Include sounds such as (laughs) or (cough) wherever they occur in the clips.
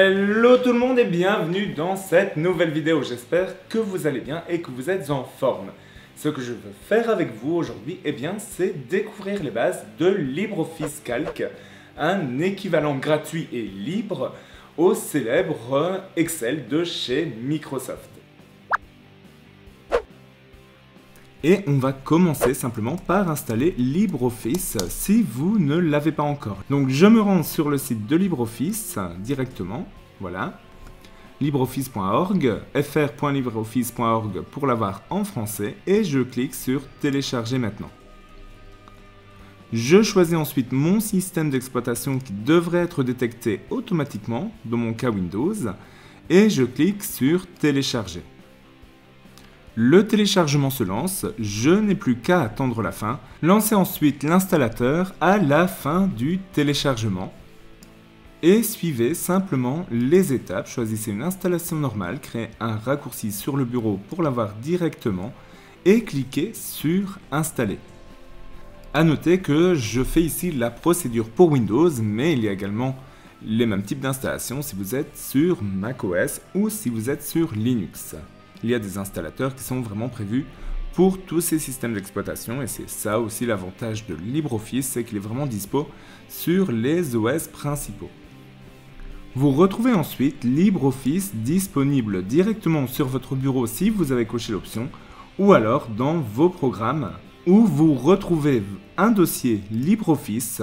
Hello tout le monde et bienvenue dans cette nouvelle vidéo. J'espère que vous allez bien et que vous êtes en forme. Ce que je veux faire avec vous aujourd'hui, et eh bien, c'est découvrir les bases de LibreOffice Calc, un équivalent gratuit et libre au célèbre Excel de chez Microsoft. Et on va commencer simplement par installer LibreOffice si vous ne l'avez pas encore. Donc je me rends sur le site de LibreOffice directement, voilà, libreoffice.org, fr.libreoffice.org pour l'avoir en français, et je clique sur Télécharger maintenant. Je choisis ensuite mon système d'exploitation qui devrait être détecté automatiquement, dans mon cas Windows, et je clique sur Télécharger. Le téléchargement se lance, je n'ai plus qu'à attendre la fin. Lancez ensuite l'installateur à la fin du téléchargement et suivez simplement les étapes. Choisissez une installation normale, créez un raccourci sur le bureau pour l'avoir directement et cliquez sur Installer. A noter que je fais ici la procédure pour Windows, mais il y a également les mêmes types d'installations si vous êtes sur macOS ou si vous êtes sur Linux il y a des installateurs qui sont vraiment prévus pour tous ces systèmes d'exploitation et c'est ça aussi l'avantage de LibreOffice, c'est qu'il est vraiment dispo sur les OS principaux. Vous retrouvez ensuite LibreOffice disponible directement sur votre bureau si vous avez coché l'option ou alors dans vos programmes où vous retrouvez un dossier LibreOffice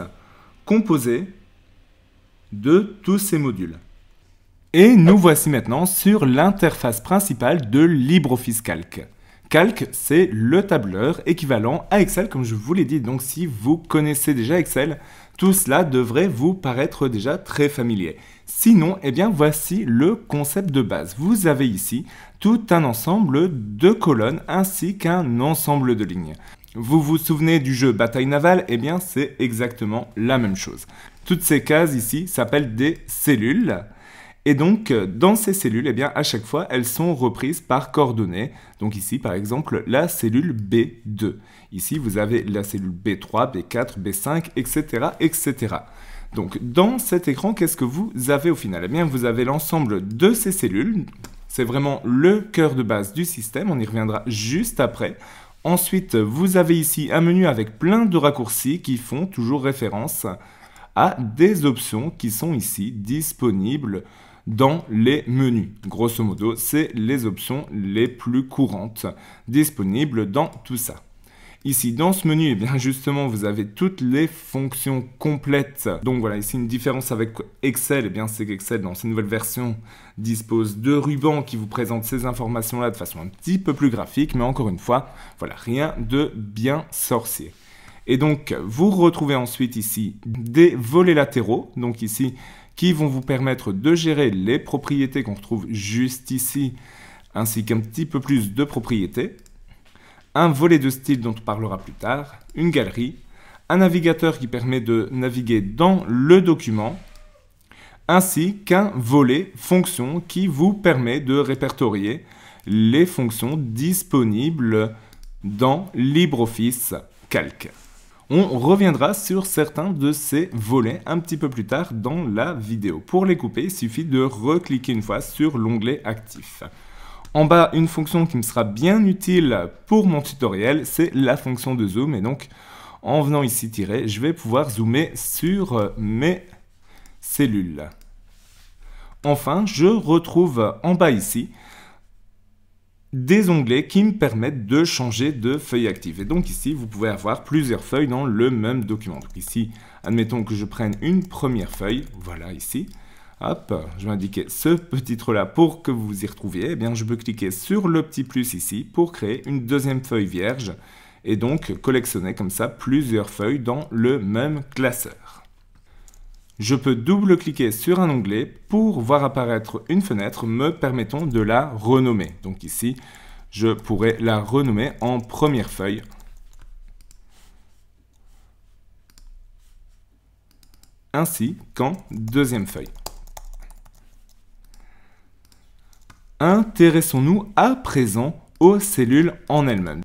composé de tous ces modules. Et nous voici maintenant sur l'interface principale de LibreOffice Calc. Calc, c'est le tableur équivalent à Excel, comme je vous l'ai dit. Donc si vous connaissez déjà Excel, tout cela devrait vous paraître déjà très familier. Sinon, eh bien, voici le concept de base. Vous avez ici tout un ensemble de colonnes ainsi qu'un ensemble de lignes. Vous vous souvenez du jeu Bataille navale Eh bien, c'est exactement la même chose. Toutes ces cases ici s'appellent des cellules. Et donc, dans ces cellules, eh bien, à chaque fois, elles sont reprises par coordonnées. Donc ici, par exemple, la cellule B2. Ici, vous avez la cellule B3, B4, B5, etc., etc. Donc, dans cet écran, qu'est-ce que vous avez au final Eh bien, vous avez l'ensemble de ces cellules. C'est vraiment le cœur de base du système. On y reviendra juste après. Ensuite, vous avez ici un menu avec plein de raccourcis qui font toujours référence à des options qui sont ici disponibles dans les menus. Grosso modo, c'est les options les plus courantes disponibles dans tout ça. Ici, dans ce menu, eh bien justement, vous avez toutes les fonctions complètes. Donc voilà, ici, une différence avec Excel, et eh bien c'est qu'Excel, dans ses nouvelles versions, dispose de rubans qui vous présentent ces informations-là de façon un petit peu plus graphique, mais encore une fois, voilà, rien de bien sorcier. Et donc, vous retrouvez ensuite ici des volets latéraux. Donc ici, qui vont vous permettre de gérer les propriétés qu'on retrouve juste ici, ainsi qu'un petit peu plus de propriétés, un volet de style dont on parlera plus tard, une galerie, un navigateur qui permet de naviguer dans le document, ainsi qu'un volet fonction qui vous permet de répertorier les fonctions disponibles dans LibreOffice Calc. On reviendra sur certains de ces volets un petit peu plus tard dans la vidéo. Pour les couper, il suffit de recliquer une fois sur l'onglet actif. En bas, une fonction qui me sera bien utile pour mon tutoriel, c'est la fonction de zoom. Et donc, en venant ici tirer, je vais pouvoir zoomer sur mes cellules. Enfin, je retrouve en bas ici des onglets qui me permettent de changer de feuille active. Et donc ici, vous pouvez avoir plusieurs feuilles dans le même document. Donc ici, admettons que je prenne une première feuille, voilà ici. Hop, je vais indiquer ce petit trou-là pour que vous vous y retrouviez. Et eh bien, je peux cliquer sur le petit plus ici pour créer une deuxième feuille vierge et donc collectionner comme ça plusieurs feuilles dans le même classeur je peux double-cliquer sur un onglet pour voir apparaître une fenêtre me permettant de la renommer. Donc ici, je pourrais la renommer en première feuille. Ainsi qu'en deuxième feuille. Intéressons-nous à présent aux cellules en elles-mêmes.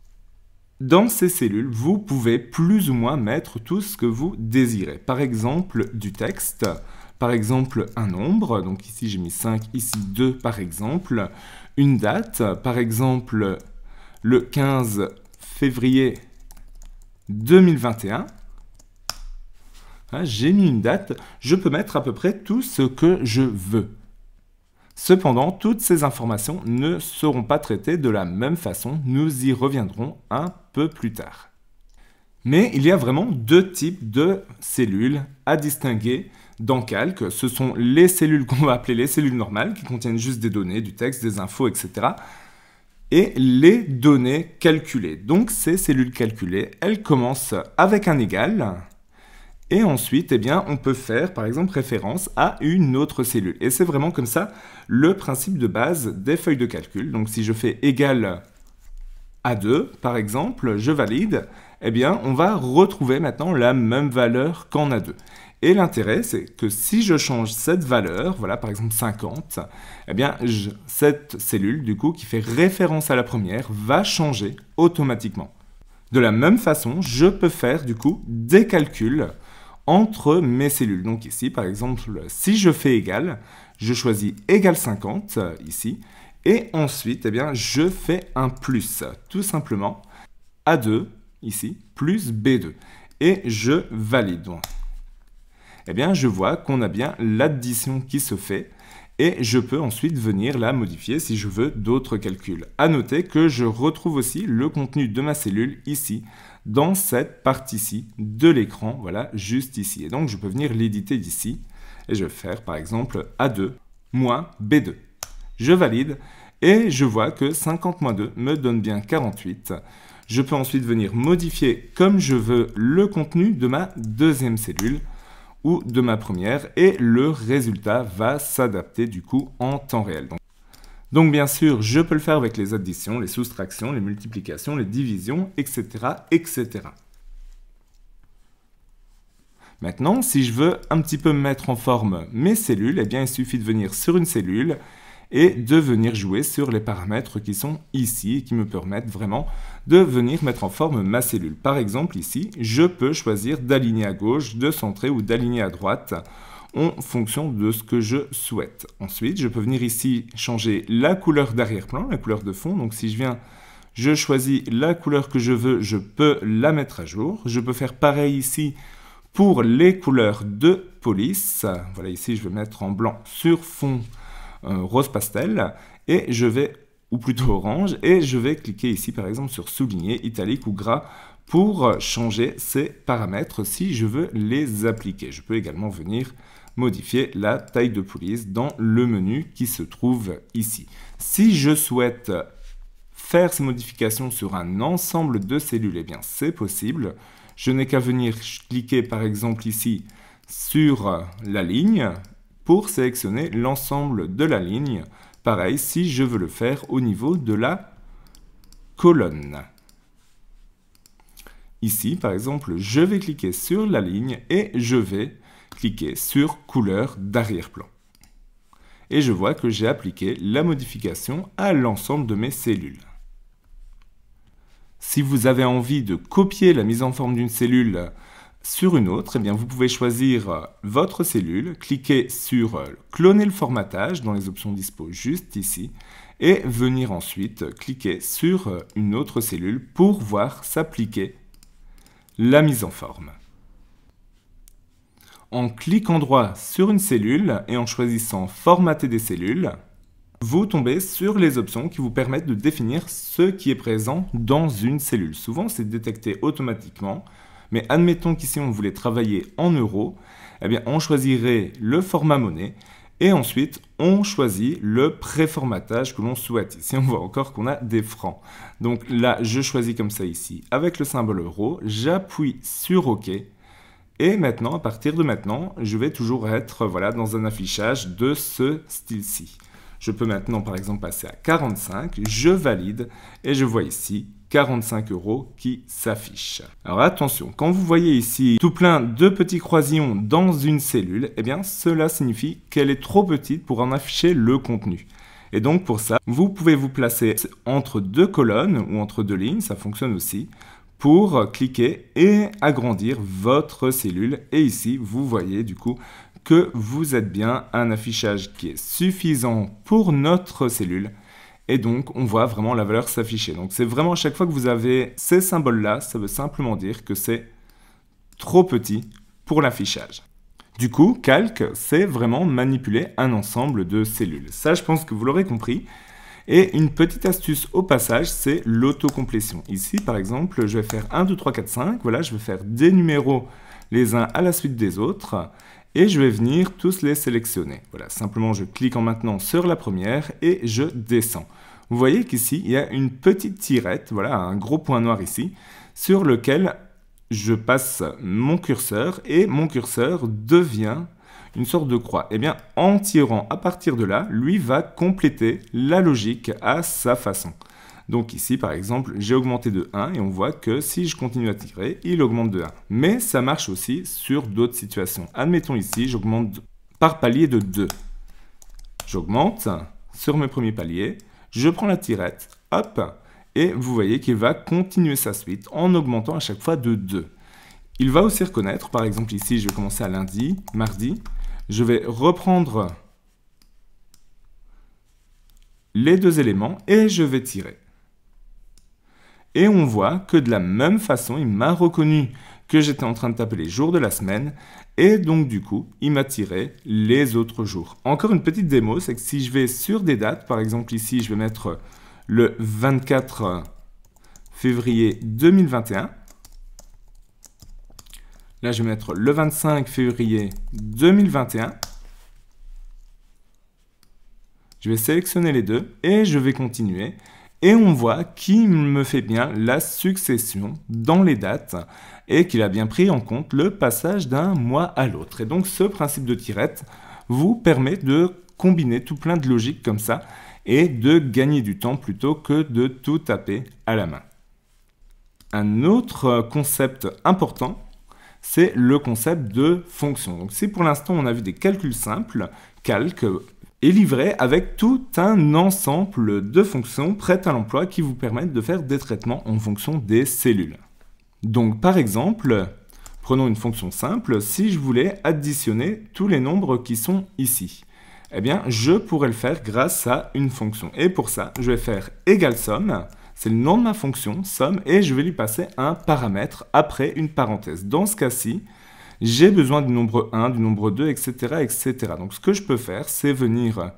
Dans ces cellules, vous pouvez plus ou moins mettre tout ce que vous désirez. Par exemple, du texte, par exemple un nombre, donc ici j'ai mis 5, ici 2 par exemple, une date, par exemple le 15 février 2021. Hein, j'ai mis une date, je peux mettre à peu près tout ce que je veux. Cependant, toutes ces informations ne seront pas traitées de la même façon, nous y reviendrons un peu plus tard. Mais il y a vraiment deux types de cellules à distinguer dans calque. Ce sont les cellules qu'on va appeler les cellules normales, qui contiennent juste des données, du texte, des infos, etc. Et les données calculées. Donc ces cellules calculées, elles commencent avec un égal, et ensuite, eh bien, on peut faire, par exemple, référence à une autre cellule. Et c'est vraiment comme ça le principe de base des feuilles de calcul. Donc, si je fais égal à 2, par exemple, je valide, eh bien, on va retrouver maintenant la même valeur qu'en A2. Et l'intérêt, c'est que si je change cette valeur, voilà, par exemple 50, eh bien, cette cellule, du coup, qui fait référence à la première, va changer automatiquement. De la même façon, je peux faire, du coup, des calculs entre mes cellules. Donc ici, par exemple, si je fais égal, je choisis égal 50 euh, ici, et ensuite, eh bien, je fais un plus, tout simplement, A2 ici, plus B2, et je valide. Eh bien, je vois qu'on a bien l'addition qui se fait, et je peux ensuite venir la modifier si je veux d'autres calculs. À noter que je retrouve aussi le contenu de ma cellule ici, dans cette partie-ci de l'écran, voilà, juste ici. Et donc, je peux venir l'éditer d'ici et je vais faire par exemple A2 moins B2. Je valide et je vois que 50 moins 2 me donne bien 48. Je peux ensuite venir modifier comme je veux le contenu de ma deuxième cellule ou de ma première et le résultat va s'adapter du coup en temps réel. Donc bien sûr, je peux le faire avec les additions, les soustractions, les multiplications, les divisions, etc. etc. Maintenant, si je veux un petit peu mettre en forme mes cellules, eh bien il suffit de venir sur une cellule et de venir jouer sur les paramètres qui sont ici et qui me permettent vraiment de venir mettre en forme ma cellule. Par exemple ici, je peux choisir d'aligner à gauche, de centrer ou d'aligner à droite en fonction de ce que je souhaite. Ensuite, je peux venir ici changer la couleur d'arrière-plan, la couleur de fond. Donc si je viens, je choisis la couleur que je veux, je peux la mettre à jour. Je peux faire pareil ici pour les couleurs de police. Voilà, ici je vais mettre en blanc sur fond euh, rose pastel et je vais ou plutôt (laughs) orange, et je vais cliquer ici par exemple sur souligner, italique ou gras pour changer ces paramètres si je veux les appliquer. Je peux également venir modifier la taille de police dans le menu qui se trouve ici. Si je souhaite faire ces modifications sur un ensemble de cellules, eh bien c'est possible. Je n'ai qu'à venir cliquer par exemple ici sur la ligne pour sélectionner l'ensemble de la ligne. Pareil si je veux le faire au niveau de la colonne. Ici, par exemple, je vais cliquer sur la ligne et je vais Cliquez sur couleur d'arrière-plan. Et je vois que j'ai appliqué la modification à l'ensemble de mes cellules. Si vous avez envie de copier la mise en forme d'une cellule sur une autre, eh bien vous pouvez choisir votre cellule, cliquer sur Cloner le formatage dans les options dispo juste ici, et venir ensuite cliquer sur une autre cellule pour voir s'appliquer la mise en forme. En cliquant droit sur une cellule et en choisissant Formater des cellules, vous tombez sur les options qui vous permettent de définir ce qui est présent dans une cellule. Souvent, c'est détecté automatiquement, mais admettons qu'ici on voulait travailler en euros, eh bien on choisirait le format monnaie et ensuite on choisit le préformatage que l'on souhaite. Ici, on voit encore qu'on a des francs. Donc là, je choisis comme ça ici avec le symbole euro, j'appuie sur OK et maintenant, à partir de maintenant, je vais toujours être voilà, dans un affichage de ce style-ci. Je peux maintenant, par exemple, passer à 45, je valide et je vois ici 45 euros qui s'affichent. Alors attention, quand vous voyez ici tout plein de petits croisillons dans une cellule, eh bien cela signifie qu'elle est trop petite pour en afficher le contenu. Et donc pour ça, vous pouvez vous placer entre deux colonnes ou entre deux lignes, ça fonctionne aussi pour cliquer et agrandir votre cellule. Et ici, vous voyez du coup que vous êtes bien un affichage qui est suffisant pour notre cellule. Et donc, on voit vraiment la valeur s'afficher. Donc, c'est vraiment à chaque fois que vous avez ces symboles-là, ça veut simplement dire que c'est trop petit pour l'affichage. Du coup, calque, c'est vraiment manipuler un ensemble de cellules. Ça, je pense que vous l'aurez compris. Et une petite astuce au passage, c'est l'autocomplétion. Ici, par exemple, je vais faire 1, 2, 3, 4, 5. Voilà, je vais faire des numéros les uns à la suite des autres et je vais venir tous les sélectionner. Voilà, simplement je clique en maintenant sur la première et je descends. Vous voyez qu'ici, il y a une petite tirette, voilà, un gros point noir ici, sur lequel je passe mon curseur et mon curseur devient une sorte de croix. Et eh bien, en tirant à partir de là, lui va compléter la logique à sa façon. Donc ici, par exemple, j'ai augmenté de 1 et on voit que si je continue à tirer, il augmente de 1. Mais ça marche aussi sur d'autres situations. Admettons ici, j'augmente par palier de 2. J'augmente sur mes premiers paliers, je prends la tirette, hop, et vous voyez qu'il va continuer sa suite en augmentant à chaque fois de 2. Il va aussi reconnaître, par exemple ici, je vais commencer à lundi, mardi, je vais reprendre les deux éléments et je vais tirer. Et on voit que de la même façon, il m'a reconnu que j'étais en train de taper les jours de la semaine et donc du coup, il m'a tiré les autres jours. Encore une petite démo, c'est que si je vais sur des dates, par exemple ici, je vais mettre le 24 février 2021, Là, je vais mettre le 25 février 2021. Je vais sélectionner les deux et je vais continuer. Et on voit qu'il me fait bien la succession dans les dates et qu'il a bien pris en compte le passage d'un mois à l'autre. Et donc ce principe de tirette vous permet de combiner tout plein de logiques comme ça et de gagner du temps plutôt que de tout taper à la main. Un autre concept important, c'est le concept de fonction. Donc si pour l'instant on a vu des calculs simples, calque est livré avec tout un ensemble de fonctions prêtes à l'emploi qui vous permettent de faire des traitements en fonction des cellules. Donc par exemple, prenons une fonction simple, si je voulais additionner tous les nombres qui sont ici, eh bien je pourrais le faire grâce à une fonction. Et pour ça, je vais faire égal somme, c'est le nom de ma fonction, somme, et je vais lui passer un paramètre après une parenthèse. Dans ce cas-ci, j'ai besoin du nombre 1, du nombre 2, etc., etc. Donc ce que je peux faire, c'est venir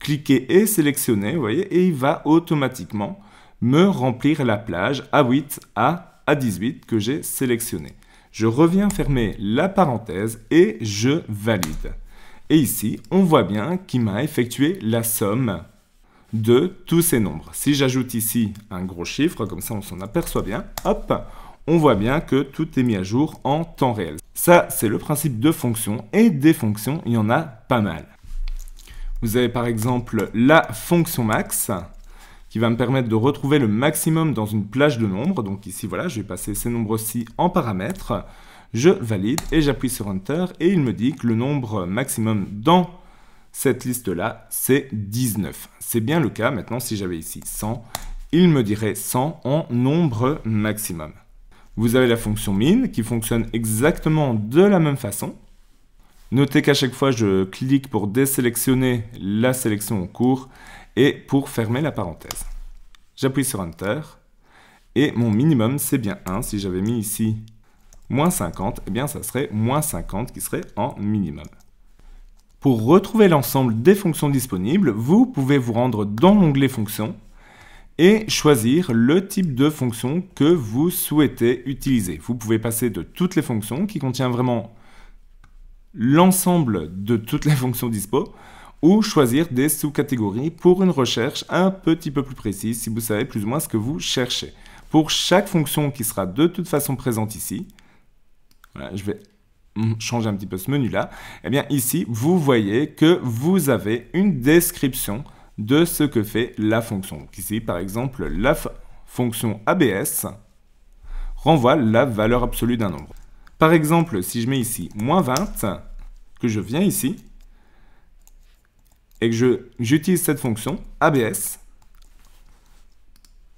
cliquer et sélectionner, vous voyez, et il va automatiquement me remplir la plage A8 à A18 que j'ai sélectionné. Je reviens fermer la parenthèse et je valide. Et ici, on voit bien qu'il m'a effectué la somme de tous ces nombres. Si j'ajoute ici un gros chiffre, comme ça on s'en aperçoit bien, hop, on voit bien que tout est mis à jour en temps réel. Ça, c'est le principe de fonction, et des fonctions, il y en a pas mal. Vous avez par exemple la fonction max, qui va me permettre de retrouver le maximum dans une plage de nombres. Donc ici, voilà, je vais passer ces nombres-ci en paramètres. Je valide et j'appuie sur Enter et il me dit que le nombre maximum dans cette liste-là, c'est 19. C'est bien le cas. Maintenant, si j'avais ici 100, il me dirait 100 en nombre maximum. Vous avez la fonction min qui fonctionne exactement de la même façon. Notez qu'à chaque fois, je clique pour désélectionner la sélection en cours et pour fermer la parenthèse. J'appuie sur Enter et mon minimum, c'est bien 1. Si j'avais mis ici moins 50, eh bien ça serait moins 50 qui serait en minimum. Pour retrouver l'ensemble des fonctions disponibles, vous pouvez vous rendre dans l'onglet Fonctions et choisir le type de fonction que vous souhaitez utiliser. Vous pouvez passer de toutes les fonctions qui contient vraiment l'ensemble de toutes les fonctions dispo ou choisir des sous-catégories pour une recherche un petit peu plus précise si vous savez plus ou moins ce que vous cherchez. Pour chaque fonction qui sera de toute façon présente ici, je vais changer un petit peu ce menu-là, eh bien ici, vous voyez que vous avez une description de ce que fait la fonction. ici, par exemple, la fonction ABS renvoie la valeur absolue d'un nombre. Par exemple, si je mets ici moins 20, que je viens ici, et que j'utilise cette fonction ABS,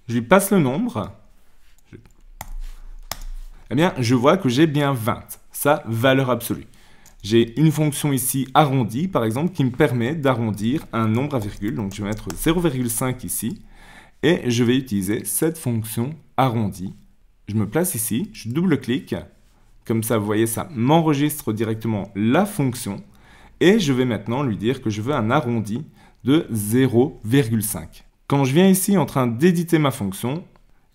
je lui passe le nombre, eh bien, je vois que j'ai bien 20 sa valeur absolue. J'ai une fonction ici arrondie, par exemple, qui me permet d'arrondir un nombre à virgule. Donc je vais mettre 0,5 ici. Et je vais utiliser cette fonction arrondie. Je me place ici, je double-clique. Comme ça, vous voyez, ça m'enregistre directement la fonction. Et je vais maintenant lui dire que je veux un arrondi de 0,5. Quand je viens ici en train d'éditer ma fonction,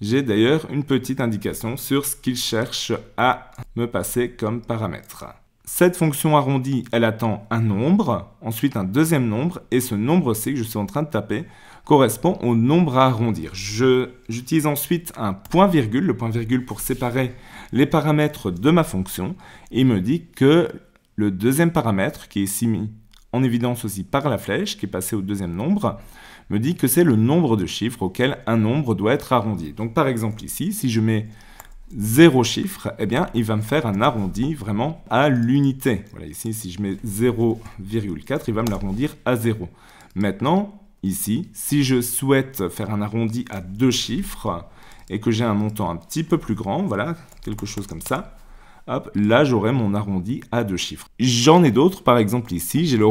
j'ai d'ailleurs une petite indication sur ce qu'il cherche à me passer comme paramètre. Cette fonction arrondie, elle attend un nombre, ensuite un deuxième nombre, et ce nombre-ci que je suis en train de taper correspond au nombre à arrondir. J'utilise ensuite un point-virgule, le point-virgule pour séparer les paramètres de ma fonction, et il me dit que le deuxième paramètre, qui est ici mis en évidence aussi par la flèche, qui est passé au deuxième nombre, me dit que c'est le nombre de chiffres auquel un nombre doit être arrondi. Donc par exemple ici, si je mets 0 chiffre, eh bien il va me faire un arrondi vraiment à l'unité. Voilà, ici si je mets 0,4, il va me l'arrondir à 0. Maintenant, ici, si je souhaite faire un arrondi à deux chiffres et que j'ai un montant un petit peu plus grand, voilà, quelque chose comme ça, hop, là j'aurai mon arrondi à deux chiffres. J'en ai d'autres, par exemple ici, j'ai le,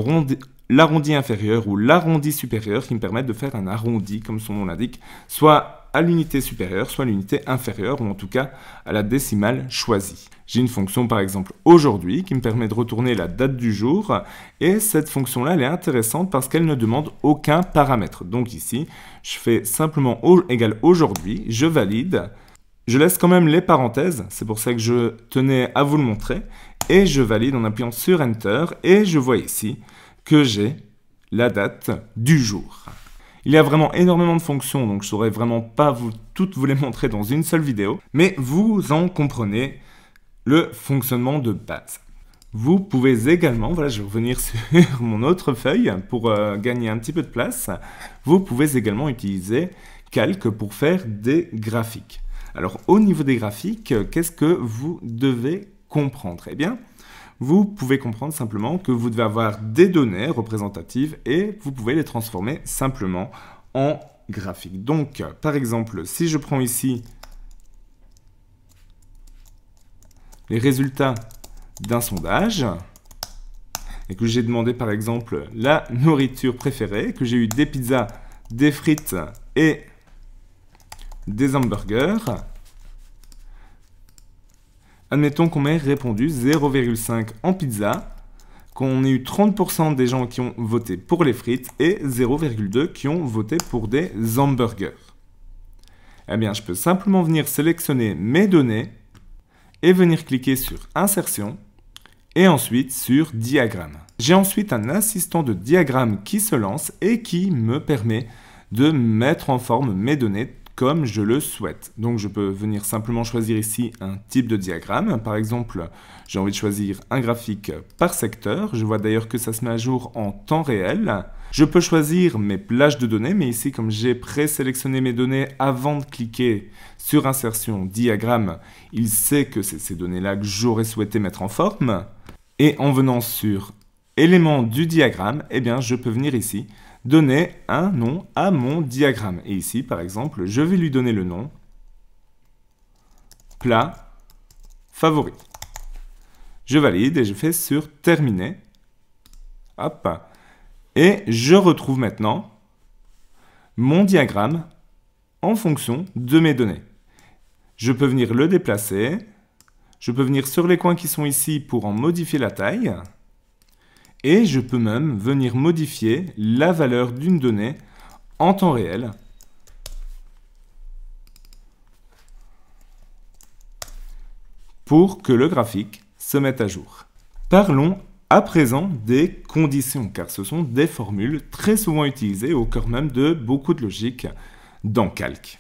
l'arrondi inférieur ou l'arrondi supérieur qui me permettent de faire un arrondi, comme son nom l'indique, soit à l'unité supérieure, soit à l'unité inférieure, ou en tout cas à la décimale choisie. J'ai une fonction par exemple aujourd'hui qui me permet de retourner la date du jour, et cette fonction-là, elle est intéressante parce qu'elle ne demande aucun paramètre. Donc ici, je fais simplement égal aujourd'hui, je valide, je laisse quand même les parenthèses, c'est pour ça que je tenais à vous le montrer, et je valide en appuyant sur Enter, et je vois ici que j'ai la date du jour. Il y a vraiment énormément de fonctions, donc je ne saurais vraiment pas vous, toutes vous les (laughs) montrer dans une seule vidéo, mais vous en comprenez le fonctionnement de base. Vous pouvez également, voilà, je vais revenir (laughs) sur mon autre feuille pour euh, gagner un petit peu de place, vous pouvez également utiliser calque pour faire des graphiques. Alors au niveau des graphiques, euh, qu'est-ce que vous devez comprendre Eh bien, vous pouvez comprendre simplement que vous devez avoir des données représentatives et vous pouvez les transformer simplement en graphique. Donc, par exemple, si je prends ici les résultats d'un sondage, et que j'ai demandé par exemple la nourriture préférée, que j'ai eu des pizzas, des frites et des hamburgers, Admettons qu'on m'ait répondu 0,5 en pizza, qu'on ait eu 30% des gens qui ont voté pour les frites et 0,2 qui ont voté pour des hamburgers. Eh bien, je peux simplement venir sélectionner mes données et venir cliquer sur Insertion et ensuite sur Diagramme. J'ai ensuite un assistant de diagramme qui se lance et qui me permet de mettre en forme mes données comme je le souhaite. Donc je peux venir simplement choisir ici un type de diagramme. Par exemple, j'ai envie de choisir un graphique par secteur. Je vois d'ailleurs que ça se met à jour en temps réel. Je peux choisir mes plages de données, mais ici comme j'ai présélectionné mes données avant de cliquer sur insertion diagramme, il sait que c'est ces données-là que j'aurais souhaité mettre en forme. Et en venant sur éléments du diagramme, eh bien je peux venir ici donner un nom à mon diagramme. Et ici, par exemple, je vais lui donner le nom plat favori. Je valide et je fais sur terminer. Hop. Et je retrouve maintenant mon diagramme en fonction de mes données. Je peux venir le déplacer. Je peux venir sur les coins qui sont ici pour en modifier la taille et je peux même venir modifier la valeur d'une donnée en temps réel. pour que le graphique se mette à jour. Parlons à présent des conditions, car ce sont des formules très souvent utilisées au cœur même de beaucoup de logiques dans Calc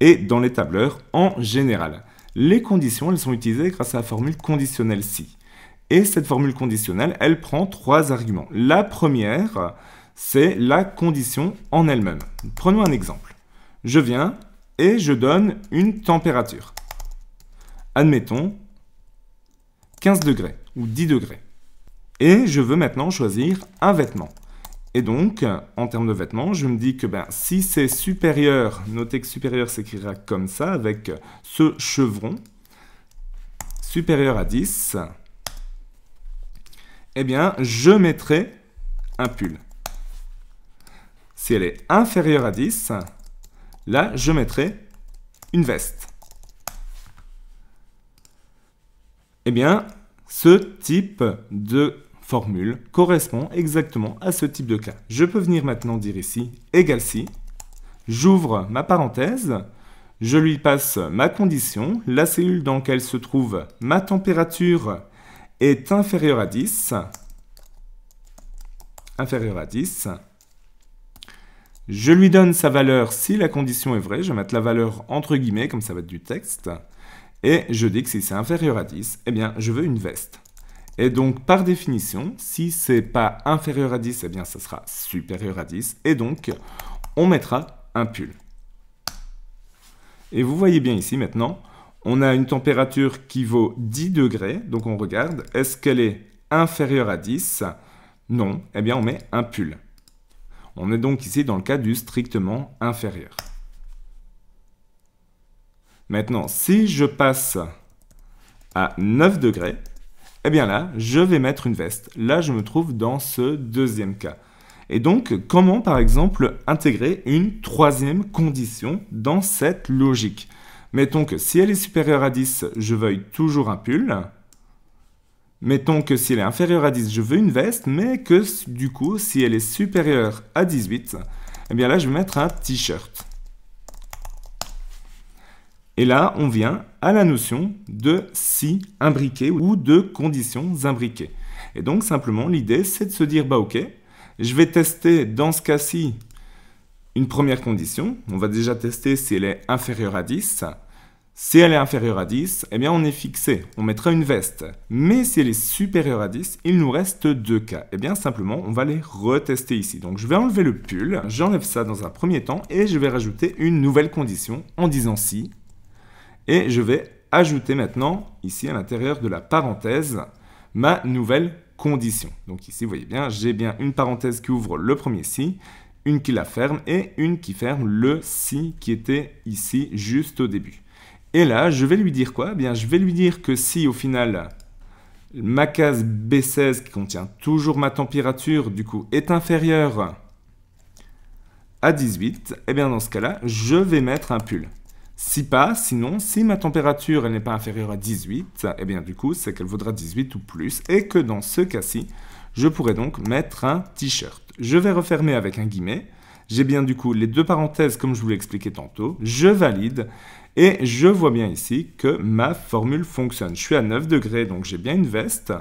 et dans les tableurs en général. Les conditions, elles sont utilisées grâce à la formule conditionnelle si. Et cette formule conditionnelle, elle prend trois arguments. La première, c'est la condition en elle-même. Prenons un exemple. Je viens et je donne une température. Admettons 15 degrés ou 10 degrés. Et je veux maintenant choisir un vêtement. Et donc, en termes de vêtements, je me dis que ben, si c'est supérieur, notez que supérieur s'écrira comme ça, avec ce chevron, supérieur à 10, eh bien, je mettrai un pull. Si elle est inférieure à 10, là, je mettrai une veste. Eh bien, ce type de formule correspond exactement à ce type de cas. Je peux venir maintenant dire ici égal si. J'ouvre ma parenthèse, je lui passe ma condition, la cellule dans laquelle se trouve ma température est inférieur à 10, inférieur à 10, je lui donne sa valeur si la condition est vraie, je vais mettre la valeur entre guillemets, comme ça va être du texte, et je dis que si c'est inférieur à 10, eh bien je veux une veste. Et donc, par définition, si c'est pas inférieur à 10, eh bien, ça sera supérieur à 10. Et donc, on mettra un pull. Et vous voyez bien ici maintenant on a une température qui vaut 10 degrés, donc on regarde, est-ce qu'elle est inférieure à 10 Non, eh bien on met un pull. On est donc ici dans le cas du strictement inférieur. Maintenant, si je passe à 9 degrés, eh bien là, je vais mettre une veste. Là, je me trouve dans ce deuxième cas. Et donc, comment par exemple intégrer une troisième condition dans cette logique Mettons que si elle est supérieure à 10, je veuille toujours un pull. Mettons que si elle est inférieure à 10, je veux une veste, mais que du coup, si elle est supérieure à 18, eh bien là, je vais mettre un t-shirt. Et là, on vient à la notion de si imbriqué ou de conditions imbriquées. Et donc, simplement, l'idée, c'est de se dire, bah ok, je vais tester dans ce cas-ci une première condition, on va déjà tester si elle est inférieure à 10. Si elle est inférieure à 10, eh bien on est fixé, on mettra une veste. Mais si elle est supérieure à 10, il nous reste deux cas. Et eh bien simplement, on va les retester ici. Donc je vais enlever le pull, j'enlève ça dans un premier temps et je vais rajouter une nouvelle condition en disant si. Et je vais ajouter maintenant, ici à l'intérieur de la parenthèse, ma nouvelle condition. Donc ici, vous voyez bien, j'ai bien une parenthèse qui ouvre le premier si une qui la ferme et une qui ferme le si qui était ici juste au début. Et là, je vais lui dire quoi eh bien, je vais lui dire que si au final ma case B16 qui contient toujours ma température du coup est inférieure à 18, eh bien dans ce cas-là, je vais mettre un pull. Si pas, sinon, si ma température n'est pas inférieure à 18, eh bien du coup, c'est qu'elle vaudra 18 ou plus, et que dans ce cas-ci, je pourrais donc mettre un t-shirt je vais refermer avec un guillemet. J'ai bien du coup les deux parenthèses comme je vous l'ai expliqué tantôt. Je valide et je vois bien ici que ma formule fonctionne. Je suis à 9 degrés, donc j'ai bien une veste.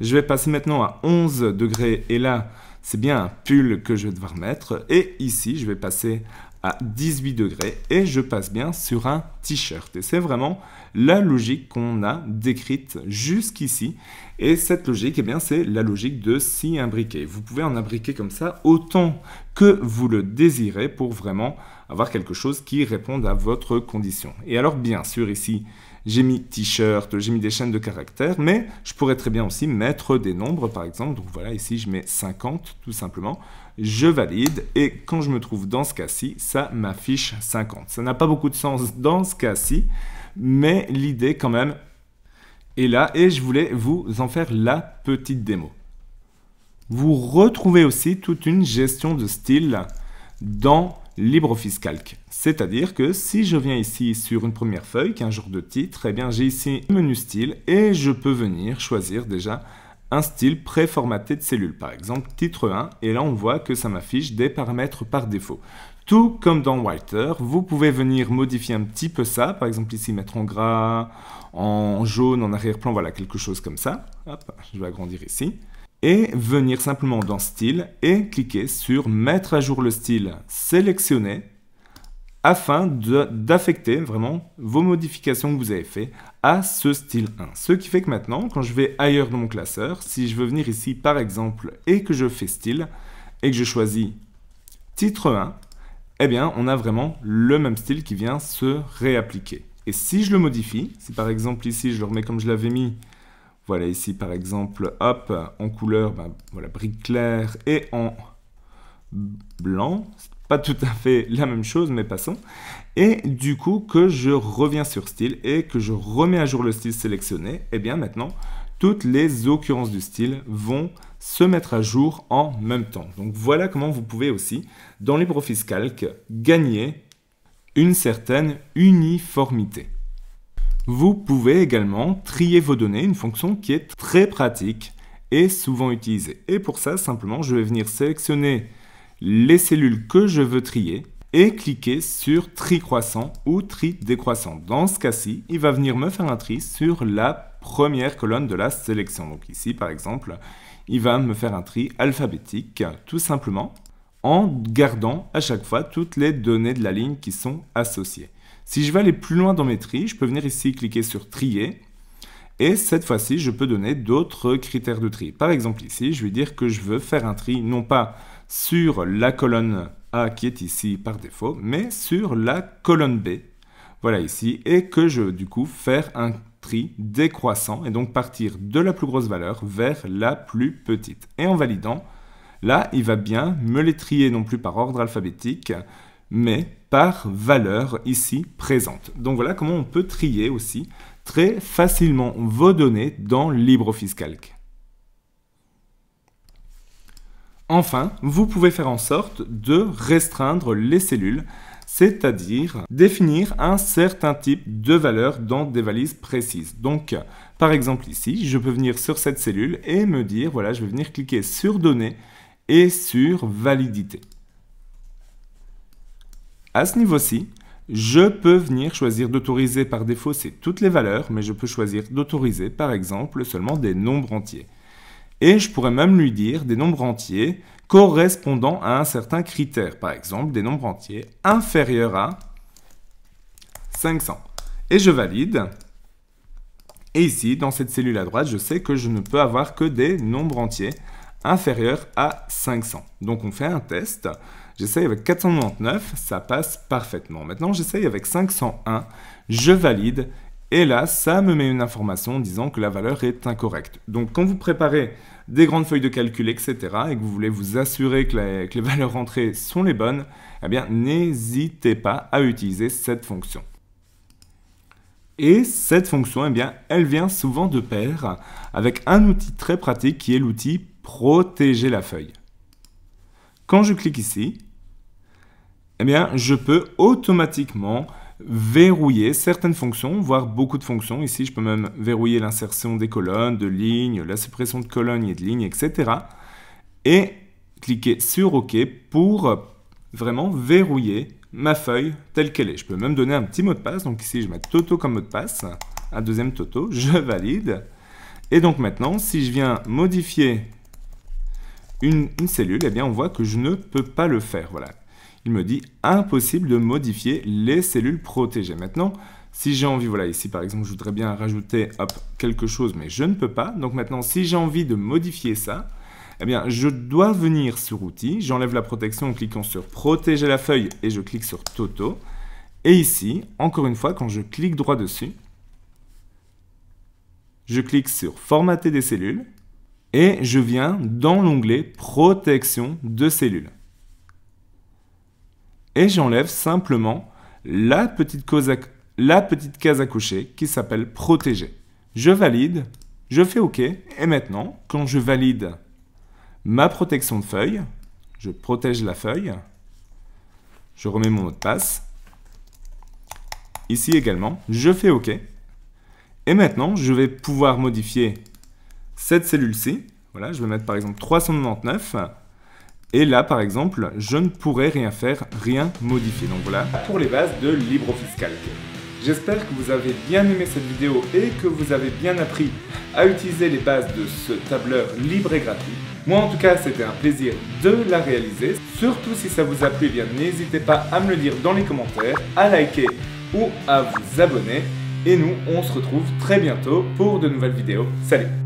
Je vais passer maintenant à 11 degrés et là, c'est bien un pull que je vais devoir mettre. Et ici, je vais passer à 18 degrés et je passe bien sur un t-shirt. Et c'est vraiment la logique qu'on a décrite jusqu'ici. Et cette logique, et eh bien, c'est la logique de s'y imbriquer. Vous pouvez en imbriquer comme ça autant que vous le désirez pour vraiment avoir quelque chose qui réponde à votre condition. Et alors, bien sûr, ici, j'ai mis t-shirt, j'ai mis des chaînes de caractères, mais je pourrais très bien aussi mettre des nombres, par exemple. Donc voilà, ici, je mets 50, tout simplement je valide et quand je me trouve dans ce cas-ci, ça m'affiche 50. Ça n'a pas beaucoup de sens dans ce cas-ci, mais l'idée quand même est là et je voulais vous en faire la petite démo. Vous retrouvez aussi toute une gestion de style dans LibreOffice Calc. C'est-à-dire que si je viens ici sur une première feuille qui est un jour de titre, eh bien j'ai ici un menu style et je peux venir choisir déjà un style préformaté de cellules, par exemple titre 1, et là on voit que ça m'affiche des paramètres par défaut. Tout comme dans Walter, vous pouvez venir modifier un petit peu ça, par exemple ici mettre en gras, en jaune, en arrière-plan, voilà, quelque chose comme ça. je vais agrandir ici. Et venir simplement dans Style et cliquer sur Mettre à jour le style sélectionné afin d'affecter vraiment vos modifications que vous avez faites à ce style 1. Ce qui fait que maintenant, quand je vais ailleurs dans mon classeur, si je veux venir ici par exemple et que je fais style et que je choisis titre 1, eh bien on a vraiment le même style qui vient se réappliquer. Et si je le modifie, si par exemple ici je le remets comme je l'avais mis, voilà ici par exemple, hop, en couleur, ben, voilà, brique claire et en blanc, pas tout à fait la même chose, mais passons. Et du coup, que je reviens sur style et que je remets à jour le style sélectionné, et eh bien maintenant, toutes les occurrences du style vont se mettre à jour en même temps. Donc voilà comment vous pouvez aussi, dans LibreOffice-Calc, gagner une certaine uniformité. Vous pouvez également trier vos données, une fonction qui est très pratique et souvent utilisée. Et pour ça, simplement, je vais venir sélectionner les cellules que je veux trier et cliquer sur tri croissant ou tri décroissant. Dans ce cas-ci, il va venir me faire un tri sur la première colonne de la sélection. Donc ici, par exemple, il va me faire un tri alphabétique, tout simplement, en gardant à chaque fois toutes les données de la ligne qui sont associées. Si je vais aller plus loin dans mes tri, je peux venir ici cliquer sur trier, et cette fois-ci, je peux donner d'autres critères de tri. Par exemple ici, je vais dire que je veux faire un tri non pas sur la colonne qui est ici par défaut, mais sur la colonne B, voilà ici, et que je du coup faire un tri décroissant, et donc partir de la plus grosse valeur vers la plus petite. Et en validant, là, il va bien me les trier non plus par ordre alphabétique, mais par valeur ici présente. Donc voilà comment on peut trier aussi très facilement vos données dans LibreOffice Calc. Enfin, vous pouvez faire en sorte de restreindre les cellules, c'est-à-dire définir un certain type de valeur dans des valises précises. Donc, par exemple ici, je peux venir sur cette cellule et me dire, voilà, je vais venir cliquer sur Données et sur Validité. À ce niveau-ci, je peux venir choisir d'autoriser par défaut, c'est toutes les valeurs, mais je peux choisir d'autoriser par exemple seulement des nombres entiers et je pourrais même lui dire des nombres entiers correspondant à un certain critère, par exemple des nombres entiers inférieurs à 500. Et je valide. Et ici, dans cette cellule à droite, je sais que je ne peux avoir que des nombres entiers inférieurs à 500. Donc on fait un test. J'essaye avec 499, ça passe parfaitement. Maintenant, j'essaye avec 501, je valide. Et là, ça me met une information disant que la valeur est incorrecte. Donc quand vous préparez des grandes feuilles de calcul, etc., et que vous voulez vous assurer que, les (laughs) valeurs rentrées sont les bonnes, eh bien n'hésitez pas à utiliser cette fonction. Et cette fonction, eh bien, elle vient souvent de pair avec un outil très pratique qui est l'outil protéger la feuille. Quand je clique ici, eh bien, je peux automatiquement verrouiller certaines fonctions, voire beaucoup de fonctions. Ici, je peux même verrouiller l'insertion des colonnes, de lignes, la suppression de colonnes et de lignes, etc. Et cliquer sur OK pour vraiment verrouiller ma feuille telle qu'elle est. Je peux même donner un petit mot de passe. Donc ici, je mets Toto comme mot de passe, un deuxième Toto, (laughs) je valide. Et donc maintenant, si je viens modifier une, cellule, eh bien on voit que je ne peux pas le faire. Voilà, il me dit impossible de modifier les cellules protégées. Maintenant, si j'ai envie, voilà, ici par exemple, je voudrais bien rajouter quelque chose, mais je ne peux pas. Donc maintenant, si j'ai envie de modifier ça, eh bien, je dois venir sur Outils, j'enlève la protection en cliquant sur Protéger la feuille et je clique sur Toto. Et ici, encore une fois, quand je clique droit dessus, je clique sur Formater des cellules et je viens dans l'onglet Protection de cellules et j'enlève simplement la petite, case à cocher qui s'appelle protéger. Je valide, je fais OK, et maintenant, quand je valide ma protection de feuille, je protège la feuille, je remets mon mot de passe, ici également, je fais OK, et maintenant, je vais pouvoir modifier cette cellule-ci. Voilà, je vais mettre par exemple 399. Et là, par exemple, je ne pourrais rien faire, rien modifier. Donc voilà pour les bases de LibreOffice Calc. J'espère que vous avez bien aimé cette vidéo et que vous avez bien appris à utiliser les bases de ce tableur libre et gratuit. Moi en tout cas, c'était un plaisir de la réaliser. Surtout si ça vous a plu, eh n'hésitez pas à me le dire dans les commentaires, à liker ou à vous abonner. Et nous, on se retrouve très bientôt pour de nouvelles vidéos. Salut